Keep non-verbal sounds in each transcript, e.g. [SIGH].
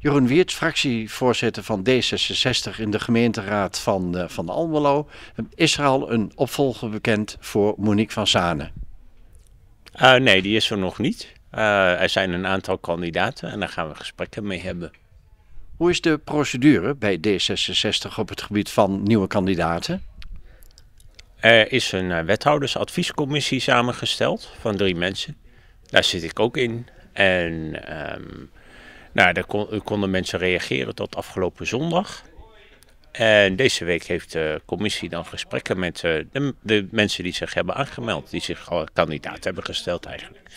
Jeroen Wiert, fractievoorzitter van D66 in de gemeenteraad van, uh, van Almelo. Is er al een opvolger bekend voor Monique van Zanen? Eh, nee, die is er nog niet. Eh, er zijn een aantal kandidaten en daar gaan we gesprekken mee hebben. Hoe is de procedure bij D66 op het gebied van nieuwe kandidaten? Er is een wethoudersadviescommissie samengesteld van drie mensen. Daar zit ik ook in. En ehm, nou, daar konden mensen reageren tot afgelopen zondag. En deze week heeft de commissie dan gesprekken met eh, de, de mensen die zich hebben aangemeld, die zich al kandidaat hebben gesteld eigenlijk.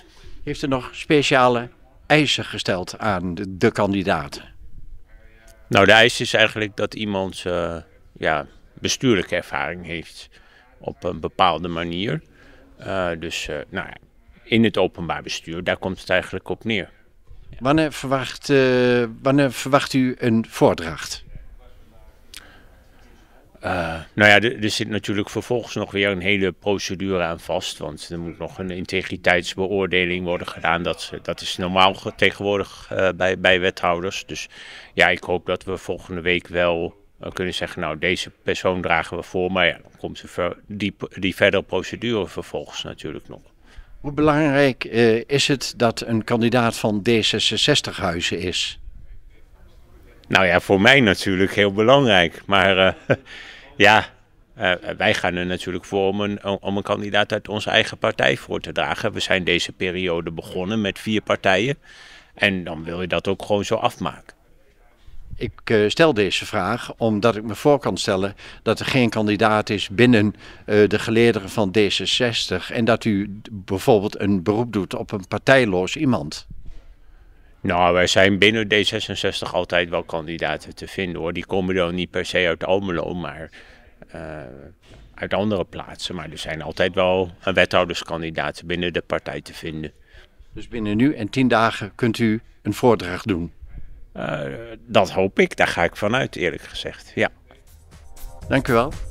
Heeft er nog speciale eisen gesteld aan de, kandidaten? Nou, de eis is eigenlijk dat iemand uh, ja, bestuurlijke ervaring heeft op een bepaalde manier. Eh, dus uh, nou, in het openbaar bestuur, daar komt het eigenlijk op neer. Wanneer verwacht, eh, wanneer verwacht u een voordracht? Eh, nou ja, er, zit natuurlijk vervolgens nog weer een hele procedure aan vast. Want er moet nog een integriteitsbeoordeling worden gedaan. Dat, dat is normaal tegenwoordig eh, bij, bij wethouders. Dus ja, ik hoop dat we volgende week wel kunnen zeggen: Nou, deze persoon dragen we voor. Maar ja, dan komt die, die verdere procedure vervolgens natuurlijk nog. Hoe belangrijk eh, is het dat een kandidaat van D66 huizen is? Nou ja, voor mij natuurlijk heel belangrijk. Maar eh, [LAUGHS] ja, eh, wij gaan er natuurlijk voor een, om een kandidaat uit onze eigen partij voor te dragen. We zijn deze periode begonnen met vier partijen. En dan wil je dat ook gewoon zo afmaken. Ik eh, stel deze vraag omdat ik me voor kan stellen dat er geen kandidaat is binnen eh, de geleerderen van D66 en dat u bijvoorbeeld een beroep doet op een partijloos iemand. Nou, wij zijn binnen D66 altijd wel kandidaten te vinden hoor. Die komen dan niet per se uit Almelo, maar eh, uit andere plaatsen. Maar er zijn altijd wel wethouderskandidaten binnen de partij te vinden. Dus binnen nu en tien dagen kunt u een voordracht doen? Eh, dat hoop ik, daar ga ik vanuit eerlijk gezegd. Ja. Dank u wel.